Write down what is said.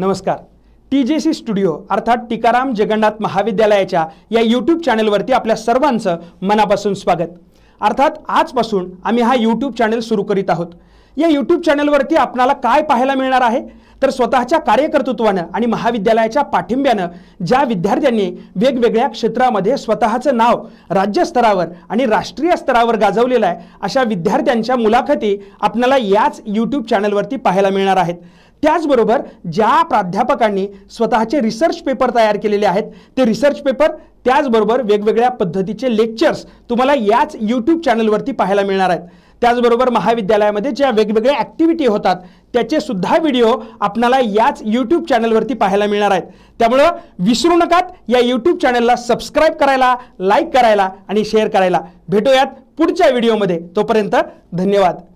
नमस्कार T G C studio अर्थात टीकाराम जगन्नाथ महाविद्यालयाच्या या यूट्यूब चॅनलवरती आपल्या सर्वांचं मनापासून स्वागत अर्थात आजपासून आम्ही हा यूट्यूब चॅनल सुरू करीत आहोत या यूट्यूब चॅनेलवरती आपणाला काय पाहायला मिळणार आहे तर स्वतःच्या कार्यकर्तृत्वानं आणि महाविद्यालयाच्या पाठिंब्यानं ज्या विद्यार्थ्यांनी वेगवेगळ्या क्षेत्रामध्ये स्वतःचं नाव राज्यस्तरावर आणि राष्ट्रीय स्तरावर गाजवलेलं आहे अशा विद्यार्थ्यांच्या मुलाखती आपल्याला याच यूट्यूब चॅनलवरती पाहायला मिळणार आहेत त्याचबरोबर ज्या प्राध्यापकांनी स्वतःचे रिसर्च पेपर तयार केलेले आहेत ते रिसर्च पेपर त्याचबरोबर वेगवेगळ्या पद्धतीचे लेक्चर्स तुम्हाला याच यूट्यूब चॅनलवरती पाहायला मिळणार आहेत त्याचबरोबर महाविद्यालयामध्ये ज्या वेगवेगळ्या ॲक्टिव्हिटी होतात त्याचे सुद्धा व्हिडिओ आपणाला याच यूट्यूब चॅनलवरती पाहायला मिळणार आहेत त्यामुळं विसरू नकात या यूट्यूब चॅनलला सबस्क्राईब करायला लाईक करायला आणि शेअर करायला भेटूयात पुढच्या व्हिडिओमध्ये तोपर्यंत धन्यवाद